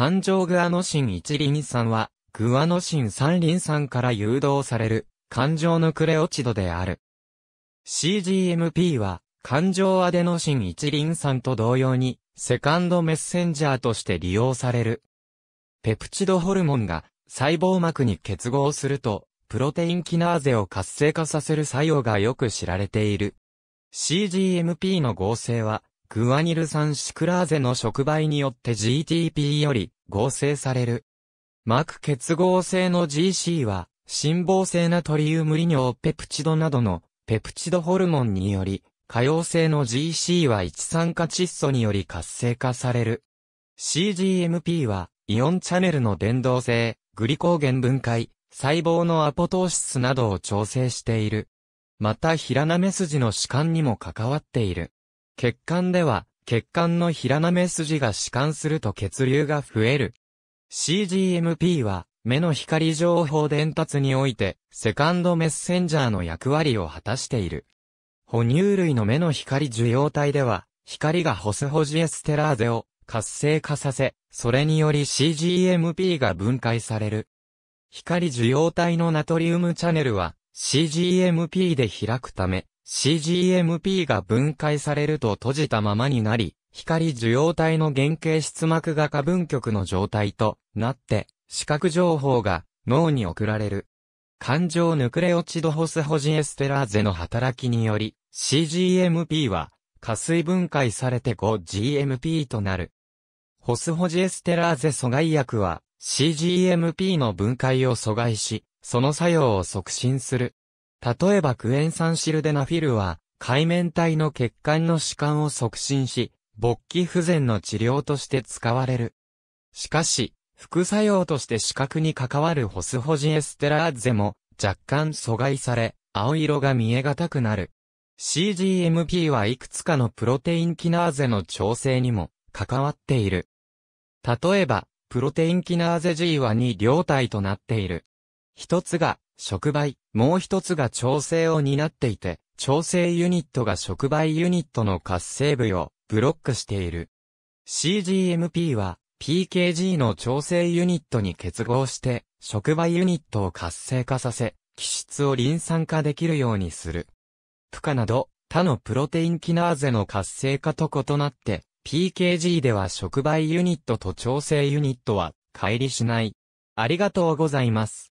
環状グアノシン一輪酸は、グアノシン三輪酸から誘導される、環状ヌクレオチドである。CGMP は、環状アデノシン一輪酸と同様に、セカンドメッセンジャーとして利用される。ペプチドホルモンが細胞膜に結合すると、プロテインキナーゼを活性化させる作用がよく知られている。CGMP の合成は、グアニル酸シクラーゼの触媒によって GTP より合成される。膜結合性の GC は、辛抱性ナトリウム利尿ペプチドなどのペプチドホルモンにより、可溶性の GC は一酸化窒素により活性化される。CGMP は、イオンチャネルの伝導性、グリコーゲン分解、細胞のアポトーシスなどを調整している。また、平ラナメ筋の主観にも関わっている。血管では、血管の平なめ筋が弛緩すると血流が増える。CGMP は、目の光情報伝達において、セカンドメッセンジャーの役割を果たしている。哺乳類の目の光受容体では、光がホスホジエステラーゼを活性化させ、それにより CGMP が分解される。光受容体のナトリウムチャネルは CGMP で開くため、CGMP が分解されると閉じたままになり、光受容体の原型質膜が過分極の状態となって、視覚情報が脳に送られる。感情ヌクレオチドホスホジエステラーゼの働きにより、CGMP は、加水分解されて 5GMP となる。ホスホジエステラーゼ阻害薬は、CGMP の分解を阻害し、その作用を促進する例えばクエン酸シルデナフィルは、海綿体の血管の弛緩を促進し、勃起不全の治療として使われる。しかし、副作用として視覚に関わるホスホジエステラーゼも若干阻害され、青色が見えがたくなる。CGMP はいくつかのプロテインキナーゼの調整にも関わっている。例えば、プロテインキナーゼ G は2両体となっている。一つが触媒、もう一つが調整を担っていて、調整ユニットが触媒ユニットの活性部をブロックしている。CGMP は PKG の調整ユニットに結合して触媒ユニットを活性化させ、気質をリン酸化できるようにする。プカなど他のプロテインキナーゼの活性化と異なって、PKG では触媒ユニットと調整ユニットは乖離しない。ありがとうございます。